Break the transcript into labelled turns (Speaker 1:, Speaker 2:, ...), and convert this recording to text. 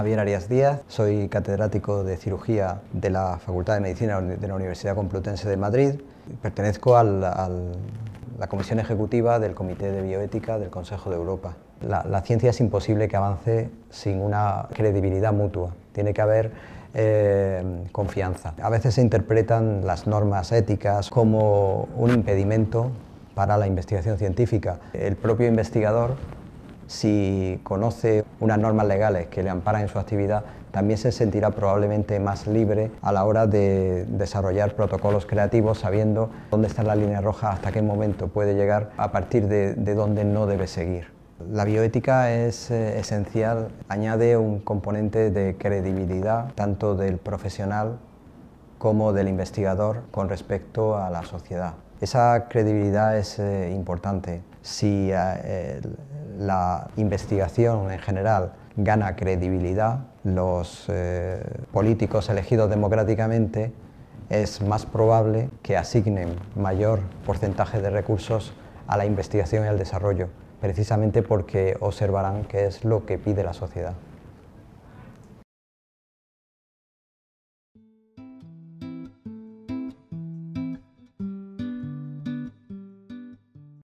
Speaker 1: Javier Arias Díaz, soy catedrático de cirugía de la Facultad de Medicina de la Universidad Complutense de Madrid. Pertenezco a la Comisión Ejecutiva del Comité de Bioética del Consejo de Europa. La, ciencia es imposible que avance sin una credibilidad mutua. Tiene que haber eh, confianza. A veces se interpretan las normas éticas como un impedimento para la investigación científica. El propio investigador si conoce unas normas legales que le amparan en su actividad, también se sentirá probablemente más libre a la hora de desarrollar protocolos creativos, sabiendo dónde está la línea roja, hasta qué momento puede llegar, a partir de, dónde no debe seguir. La bioética es eh, esencial, añade un componente de credibilidad tanto del profesional como del investigador con respecto a la sociedad. Esa credibilidad es eh, importante. Si eh, la investigación en general gana credibilidad, los eh, políticos elegidos democráticamente es más probable que asignen mayor porcentaje de recursos a la investigación y al desarrollo, precisamente porque observarán que es lo que pide la sociedad.